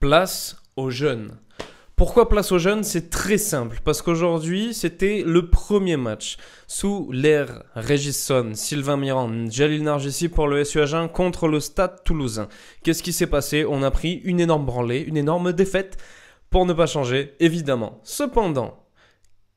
place aux jeunes. Pourquoi place aux jeunes C'est très simple, parce qu'aujourd'hui, c'était le premier match sous l'ère Régisson, Sylvain Mirand, Jalil Nargissi pour le SU Agen contre le Stade toulousain. Qu'est-ce qui s'est passé On a pris une énorme branlée, une énorme défaite, pour ne pas changer, évidemment. Cependant,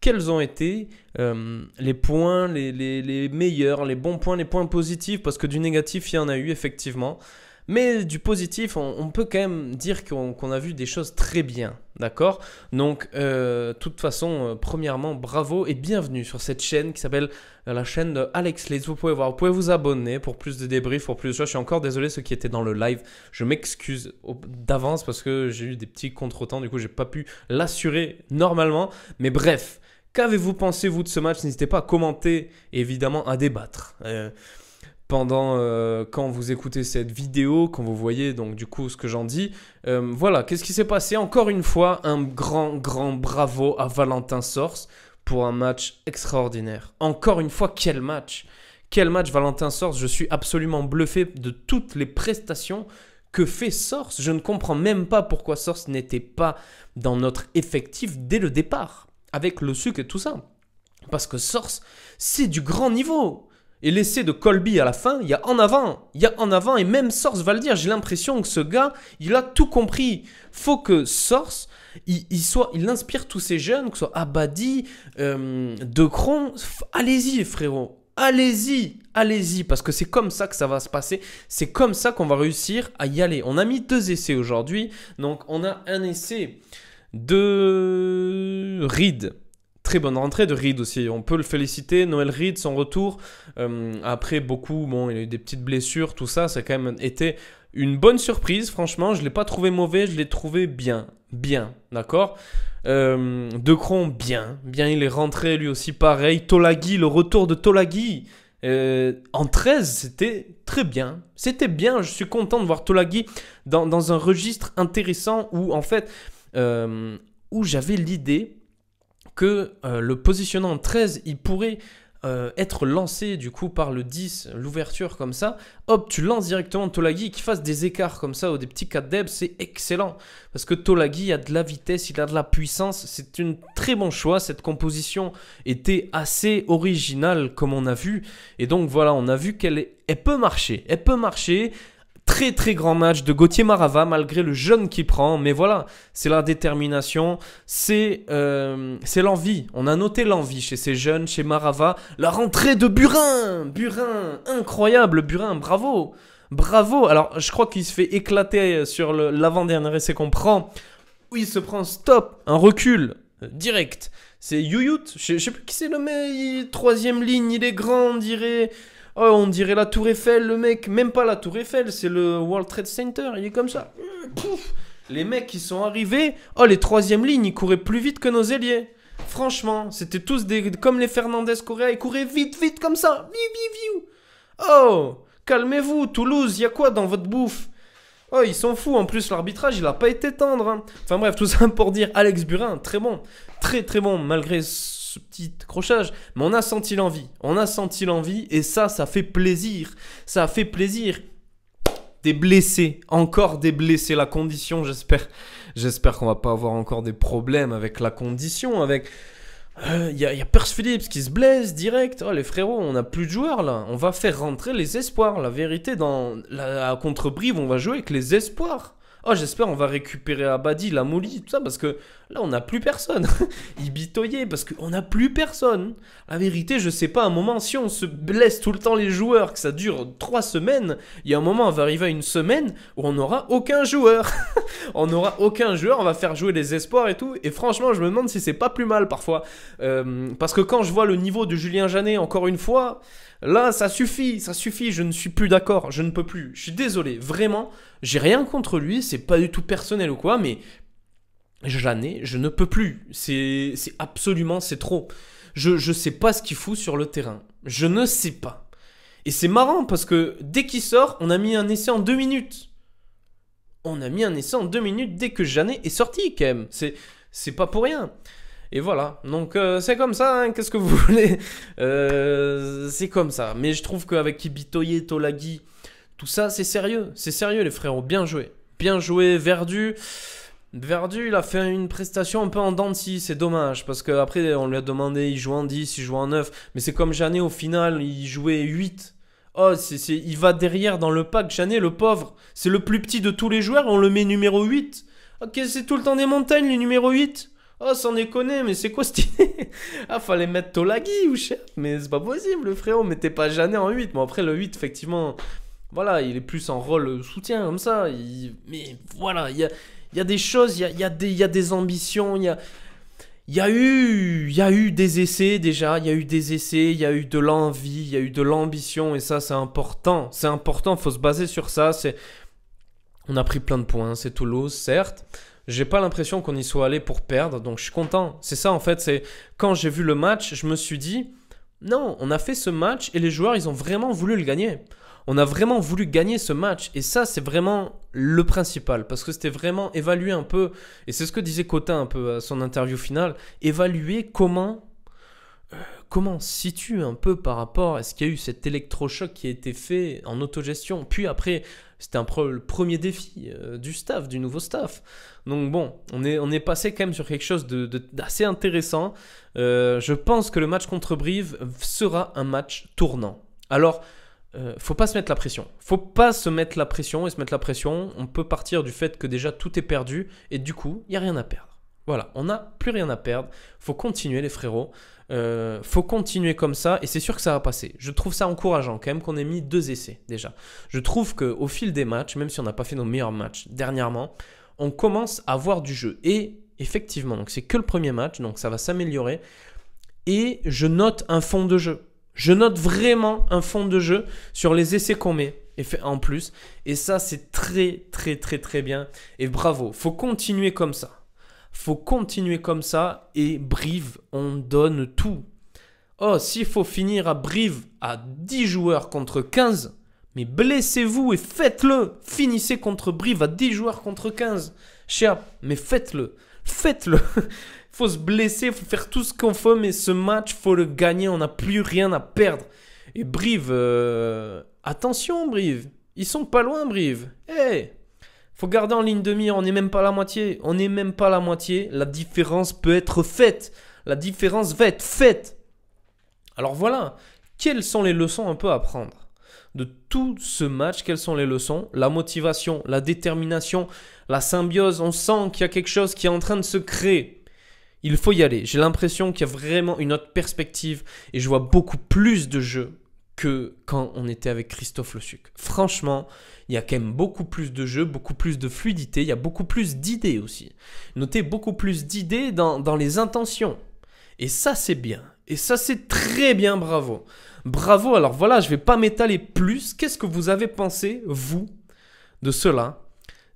quels ont été euh, les points, les meilleurs, les bons points, les points positifs Parce que du négatif, il y en a eu, effectivement. Mais du positif, on, peut quand même dire qu'on a vu des choses très bien, d'accord Donc, euh, de toute façon, euh, premièrement, bravo et bienvenue sur cette chaîne qui s'appelle euh, la chaîne de Alex Leeds. Vous pouvez voir, vous pouvez vous abonner pour plus de débriefs, pour plus de choses. Je suis encore désolé ceux qui étaient dans le live. Je m'excuse d'avance parce que j'ai eu des petits contretemps, du coup, n'ai pas pu l'assurer normalement. Mais bref, qu'avez-vous pensé, vous, de ce match N'hésitez pas à commenter et évidemment à débattre pendant euh, quand vous écoutez cette vidéo, quand vous voyez donc du coup ce que j'en dis. Euh, voilà, qu'est-ce qui s'est passé Encore une fois, un grand, grand bravo à Valentin Source pour un match extraordinaire. Encore une fois, quel match Quel match Valentin Source Je suis absolument bluffé de toutes les prestations que fait Source. Je ne comprends même pas pourquoi Source n'était pas dans notre effectif dès le départ, avec le sucre et tout ça. Parce que Source, c'est du grand niveau. Et l'essai de Colby à la fin, il y a en avant, il y a en avant, et même Source va le dire, j'ai l'impression que ce gars, il a tout compris. Faut que Source, il, soit, il inspire tous ces jeunes, que ce soit Abadi, De euh, Decron, allez-y frérot, allez-y, allez-y, parce que c'est comme ça que ça va se passer, c'est comme ça qu'on va réussir à y aller. On a mis deux essais aujourd'hui, donc on a un essai de Reed très bonne rentrée de Reed aussi. On peut le féliciter. Noël Reed, son retour, euh, après beaucoup, bon, il a eu des petites blessures, tout ça, ça a quand même été une bonne surprise, franchement. Je ne l'ai pas trouvé mauvais, je l'ai trouvé bien. Bien, d'accord euh, De Cron, bien. Bien, il est rentré lui aussi, pareil. Tolagi, le retour de Tolagi. Euh, en 13, c'était très bien. C'était bien, je suis content de voir Tolagi dans, dans un registre intéressant où, en fait, où j'avais l'idée que euh, le positionnant 13, il pourrait euh, être lancé du coup par le 10, l'ouverture comme ça, hop, tu lances directement Tolagi, qui fasse des écarts comme ça ou des petits 4 c'est excellent. Parce que Tolagi a de la vitesse, il a de la puissance, c'est une très bon choix. Cette composition était assez originale comme on a vu. Et donc voilà, on a vu qu'elle est... peut marcher, elle peut marcher. Très très grand match de Gauthier Marava malgré le jeune qui prend. Mais voilà, c'est la détermination, c'est euh, l'envie. On a noté l'envie chez ces jeunes, chez Marava. La rentrée de Burin Burin Incroyable Burin, bravo Bravo Alors je crois qu'il se fait éclater sur l'avant-dernier essai qu'on prend. Oui, il se prend stop, un recul euh, direct. C'est Yuyut, je, je, sais plus qui c'est le mec, troisième ligne, il est grand, on dirait, Oh, on dirait la Tour Eiffel, le mec. Même pas la Tour Eiffel, c'est le World Trade Center. Il est comme ça. les mecs qui sont arrivés, oh, les troisième lignes, ils couraient plus vite que nos ailiers. Franchement, c'était tous des, comme les Fernandez Correa, ils couraient vite, vite comme ça. Oh, calmez-vous, Toulouse, y a quoi dans votre bouffe Oh, ils s'en fous. En plus, l'arbitrage, il n'a pas été tendre. Hein. Enfin bref, tout ça pour dire Alex Burin, très bon. Très très bon, malgré petit crochage. mais on a senti l'envie, on a senti l'envie, et ça, ça fait plaisir, ça fait plaisir. Des blessés, encore des blessés, la condition, j'espère, j'espère qu'on va pas avoir encore des problèmes avec la condition, avec... Il euh, ya y, a, Phillips qui se blesse direct. Oh, les frérots, on a plus de joueurs là. On va faire rentrer les espoirs. La vérité, dans la, contre Brive, on va jouer avec les espoirs. Oh, j'espère on va récupérer Abadi, la Mouli, tout ça, parce que là, on n'a plus personne. Ibitoyer, parce qu'on n'a plus personne. La vérité, je sais pas, à un moment, si on se blesse tout le temps les joueurs, que ça dure trois semaines, il y a un moment, on va arriver à une semaine où on n'aura aucun joueur. on n'aura aucun joueur, on va faire jouer les espoirs et tout. Et franchement, je me demande si c'est pas plus mal parfois. Euh, parce que quand je vois le niveau de Julien Janet, encore une fois, Là, ça suffit, ça suffit, je ne suis plus d'accord, je ne peux plus. Je suis désolé, vraiment, j'ai rien contre lui, c'est pas du tout personnel ou quoi, mais Jeannet, je ne peux plus. C'est absolument, c'est trop. Je, ne sais pas ce qu'il fout sur le terrain. Je ne sais pas. Et c'est marrant parce que dès qu'il sort, on a mis un essai en deux minutes. On a mis un essai en deux minutes dès que Jeannet est sorti, quand même. C'est pas pour rien. Et voilà, donc euh, c'est comme ça, hein. qu'est-ce que vous voulez euh, C'est comme ça. Mais je trouve qu'avec Kibitoye, Tolagi, tout ça, c'est sérieux. C'est sérieux les frérots, bien joué. Bien joué, Verdu. Verdu, il a fait une prestation un peu en dents de c'est dommage, parce qu'après on lui a demandé, il joue en 10, il joue en 9, mais c'est comme Janet au final, il jouait 8. Oh, il va derrière dans le pack, Janet, le pauvre, c'est le plus petit de tous les joueurs, on le met numéro 8. Ok, c'est tout le temps des montagnes, le numéro 8. Oh, sans déconner, mais c'est quoi ce Ah, fallait mettre Tolagui ou chef, mais c'est pas possible, le frérot, mettait pas Jeannet en 8. Bon, après, le 8, effectivement, voilà, il est plus en rôle soutien, comme ça. Mais voilà, il y a, des choses, il y a, des ambitions, il y a... Il eu, il y a eu des essais déjà, il y a eu des essais, il y a eu de l'envie, il y a eu de l'ambition, et ça c'est important, c'est important, faut se baser sur ça, c'est... On a pris plein de points, c'est Toulouse, certes, j'ai pas l'impression qu'on y soit allé pour perdre, donc je suis content. C'est ça en fait, c'est quand j'ai vu le match, je me suis dit non, on a fait ce match et les joueurs, ils ont vraiment voulu le gagner. On a vraiment voulu gagner ce match et ça c'est vraiment le principal parce que c'était vraiment évaluer un peu et c'est ce que disait Cotin un peu à son interview finale, évaluer comment comment se situe un peu par rapport à ce qu'il y a eu cet électrochoc qui a été fait en autogestion. Puis après, c'était un le premier défi euh, du staff, du nouveau staff. Donc bon, on est, on est passé quand même sur quelque chose d'assez de, intéressant. Euh, je pense que le match contre Brive sera un match tournant. Alors, euh, faut pas se mettre la pression. Faut pas se mettre la pression et se mettre la pression. On peut partir du fait que déjà tout est perdu et du coup, il n'y a rien à perdre. Voilà, on n'a plus rien à perdre. Faut continuer, les frérots. Euh, faut continuer comme ça et c'est sûr que ça va passer. Je trouve ça encourageant quand même qu'on ait mis deux essais déjà. Je trouve que au fil des matchs, même si on n'a pas fait nos meilleurs matchs dernièrement, on commence à voir du jeu. Et effectivement, donc c'est que le premier match, donc ça va s'améliorer. Et je note un fond de jeu. Je note vraiment un fond de jeu sur les essais qu'on met et en plus. Et ça, c'est très, très, très, très bien. Et bravo. Faut continuer comme ça. Faut continuer comme ça et Brive, on donne tout. Oh, s'il faut finir à Brive à 10 joueurs contre 15, mais blessez-vous et faites-le. Finissez contre Brive à 10 joueurs contre 15. Cher, mais faites-le. Faites-le. faut se blesser, faut faire tout ce qu'on faut. mais ce match, faut le gagner. On n'a plus rien à perdre. Et Brive, euh, attention Brive. Ils sont pas loin Brive. Eh faut garder en ligne de mire, on n'est même pas la moitié. On n'est même pas la moitié. La différence peut être faite. La différence va être faite. Alors voilà, quelles sont les leçons un peu à prendre de tout ce match Quelles sont les leçons La motivation, la détermination, la symbiose. On sent qu'il y a quelque chose qui est en train de se créer. Il faut y aller. J'ai l'impression qu'il y a vraiment une autre perspective et je vois beaucoup plus de jeux que quand on était avec Christophe Le Suc. Franchement, il y a quand même beaucoup plus de jeux, beaucoup plus de fluidité, il y a beaucoup plus d'idées aussi. Notez beaucoup plus d'idées dans, dans les intentions. Et ça, c'est bien. Et ça, c'est très bien, bravo. Bravo, alors voilà, je ne vais pas m'étaler plus. Qu'est-ce que vous avez pensé, vous, de cela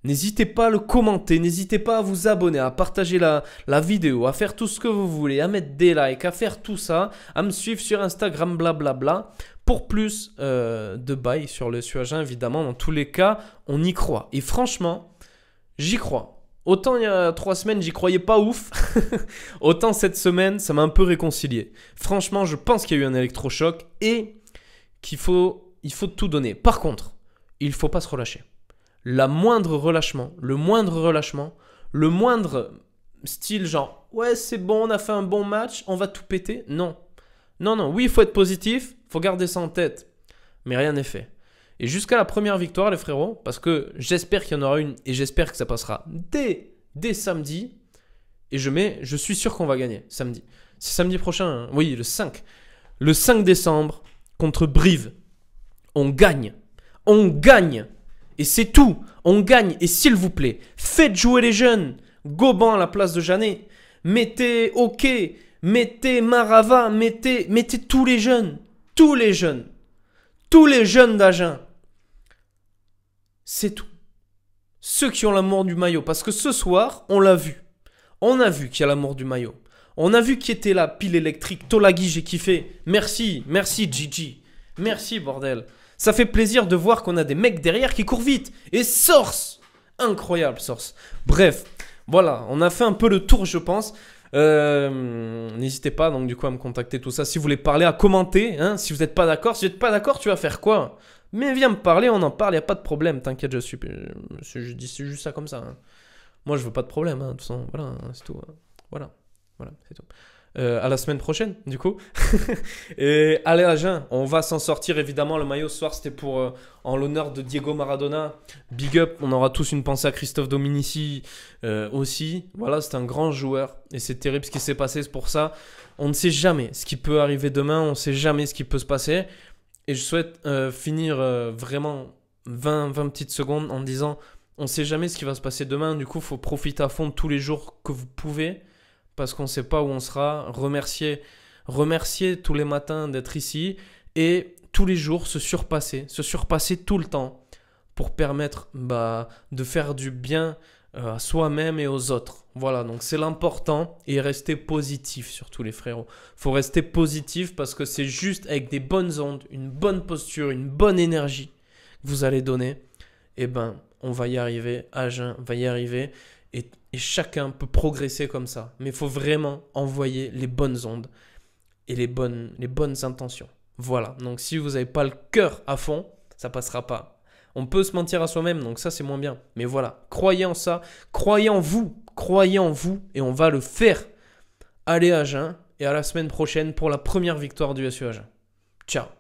N'hésitez pas à le commenter, n'hésitez pas à vous abonner, à partager la, la, vidéo, à faire tout ce que vous voulez, à mettre des likes, à faire tout ça, à me suivre sur Instagram, blablabla. Bla bla pour plus euh, de bail sur le sujet, évidemment. Dans tous les cas, on y croit. Et franchement, j'y crois. Autant il y a trois semaines, j'y croyais pas ouf. Autant cette semaine, ça m'a un peu réconcilié. Franchement, je pense qu'il y a eu un électrochoc et qu'il faut, il faut tout donner. Par contre, il faut pas se relâcher. La moindre relâchement, le moindre relâchement, le moindre style genre ouais c'est bon, on a fait un bon match, on va tout péter. Non, non, non. Oui, il faut être positif faut garder ça en tête. Mais rien n'est fait. Et jusqu'à la première victoire, les frérots, parce que j'espère qu'il y en aura une et j'espère que ça passera dès, dès samedi. Et je mets, je suis sûr qu'on va gagner samedi. C'est samedi prochain, hein. oui, le 5. Le 5 décembre, contre Brive. On gagne. On gagne. Et c'est tout. On gagne. Et s'il vous plaît, faites jouer les jeunes. Goban à la place de Jeannet. Mettez OK. Mettez Marava. Mettez, mettez tous les jeunes tous les jeunes, tous les jeunes d'Agen. C'est tout. Ceux qui ont l'amour du maillot, parce que ce soir, on l'a vu. On a vu qu'il y a l'amour du maillot. On a vu qui était là, pile électrique. Tolagi, j'ai kiffé. Merci, merci Gigi. Merci, bordel. Ça fait plaisir de voir qu'on a des mecs derrière qui courent vite. Et Source Incroyable, Source. Bref, voilà, on a fait un peu le tour, je pense. Euh, n'hésitez pas donc du coup à me contacter tout ça. Si vous voulez parler, à commenter. Hein. si vous n'êtes pas d'accord, si vous n'êtes pas d'accord, tu vas faire quoi Mais viens me parler, on en parle, il n'y a pas de problème. T'inquiète, je suis, je, dis juste ça comme ça. Hein. Moi, je veux pas de problème. Hein, de toute façon, voilà, hein, c'est tout. Voilà, voilà, c'est tout. Euh, à la semaine prochaine, du coup. et allez à Jeun, on va s'en sortir évidemment. Le maillot ce soir, c'était pour euh, en l'honneur de Diego Maradona. Big up, on aura tous une pensée à Christophe Dominici euh, aussi. Voilà, c'est un grand joueur et c'est terrible ce qui s'est passé. C'est pour ça, on ne sait jamais ce qui peut arriver demain, on ne sait jamais ce qui peut se passer. Et je souhaite finir vraiment 20, 20 petites secondes en disant on ne sait jamais ce qui va se passer demain. Du coup, faut profiter à fond tous les jours que vous pouvez parce qu'on ne sait pas où on sera. Remercier, remercier tous les matins d'être ici et tous les jours se surpasser, se surpasser tout le temps pour permettre bah, de faire du bien euh, à soi-même et aux autres. Voilà, donc c'est l'important et rester positif surtout les frérots. Faut rester positif parce que c'est juste avec des bonnes ondes, une bonne posture, une bonne énergie que vous allez donner, eh ben on va y arriver, à jeun, va y arriver. Et, chacun peut progresser comme ça. Mais il faut vraiment envoyer les bonnes ondes et les bonnes, les bonnes intentions. Voilà. Donc si vous n'avez pas le cœur à fond, ça passera pas. On peut se mentir à soi-même, donc ça c'est moins bien. Mais voilà, croyez en ça, croyez en vous, croyez en vous, et on va le faire. Allez à Jeun, et à la semaine prochaine pour la première victoire du SU Ciao